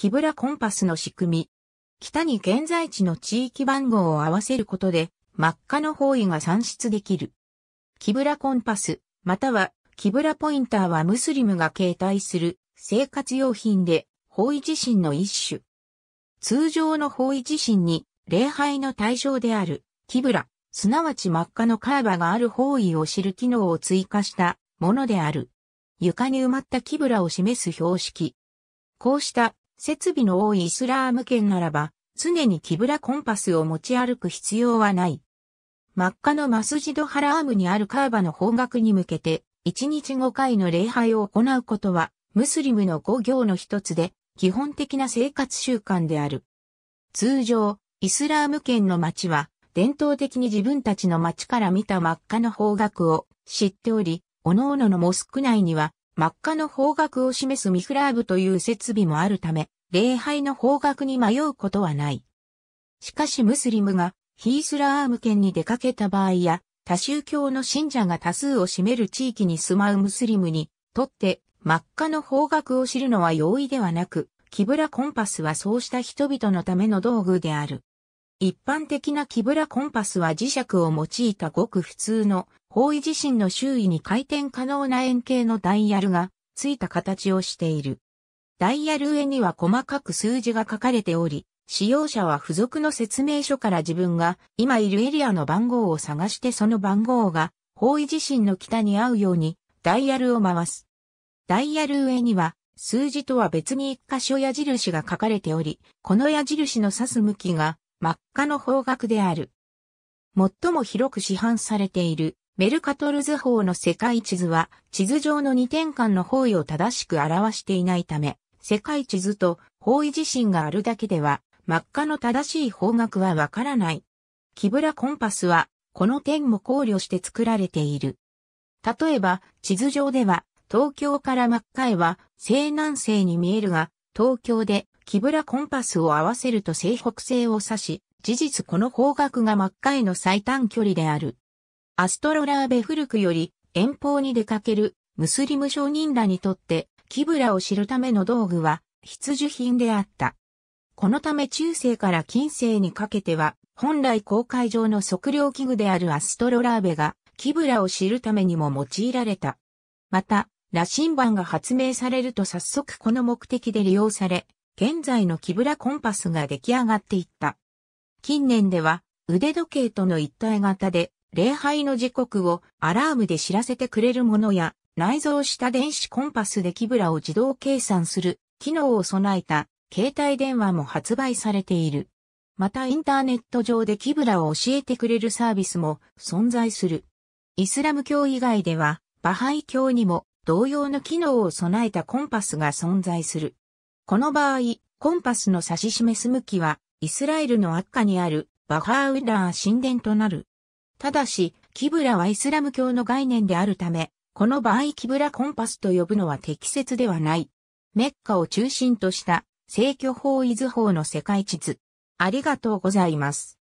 キブラコンパスの仕組み。北に現在地の地域番号を合わせることで、真っ赤の方位が算出できる。キブラコンパス、またはキブラポインターはムスリムが携帯する生活用品で、方位地震の一種。通常の方位地震に礼拝の対象であるキブラ、すなわち真っ赤のカーバがある方位を知る機能を追加したものである。床に埋まったキブラを示す標識。こうした設備の多いイスラーム圏ならば、常にキブラコンパスを持ち歩く必要はない。真っ赤のマスジドハラームにあるカーバの方角に向けて、1日5回の礼拝を行うことは、ムスリムの5行の一つで、基本的な生活習慣である。通常、イスラーム圏の街は、伝統的に自分たちの街から見た真っ赤の方角を知っており、各々のモスク内には真っ赤の方角を示すミフラーブという設備もあるため、礼拝の方角に迷うことはない。しかしムスリムがヒースラーアム県に出かけた場合や、多宗教の信者が多数を占める地域に住まうムスリムにとって真っ赤の方角を知るのは容易ではなく、キブラコンパスはそうした人々のための道具である。一般的なキブラコンパスは磁石を用いたごく普通の方位自身の周囲に回転可能な円形のダイヤルがついた形をしている。ダイヤル上には細かく数字が書かれており、使用者は付属の説明書から自分が今いるエリアの番号を探してその番号が方位自身の北に合うようにダイヤルを回す。ダイヤル上には数字とは別に一箇所矢印が書かれており、この矢印の指す向きが真っ赤の方角である。最も広く市販されているメルカトル図法の世界地図は地図上の2点間の方位を正しく表していないため、世界地図と方位自身があるだけでは真っ赤の正しい方角はわからない。キブラコンパスはこの点も考慮して作られている。例えば地図上では東京から真っ赤へは西南西に見えるが東京でキブラコンパスを合わせると西北西を指し、事実この方角が真っ赤への最短距離である。アストロラーベ古くより遠方に出かけるムスリム商人らにとってキブラを知るための道具は必需品であった。このため中世から近世にかけては本来公海上の測量器具であるアストロラーベがキブラを知るためにも用いられた。また、羅針盤が発明されると早速この目的で利用され、現在のキブラコンパスが出来上がっていった。近年では腕時計との一体型で礼拝の時刻をアラームで知らせてくれるものや内蔵した電子コンパスでキブラを自動計算する機能を備えた携帯電話も発売されている。またインターネット上でキブラを教えてくれるサービスも存在する。イスラム教以外ではバハイ教にも同様の機能を備えたコンパスが存在する。この場合、コンパスの指し示す向きは、イスラエルの悪化にあるバハーウラー神殿となる。ただし、キブラはイスラム教の概念であるため、この場合キブラコンパスと呼ぶのは適切ではない。メッカを中心とした、正距方位図法の世界地図。ありがとうございます。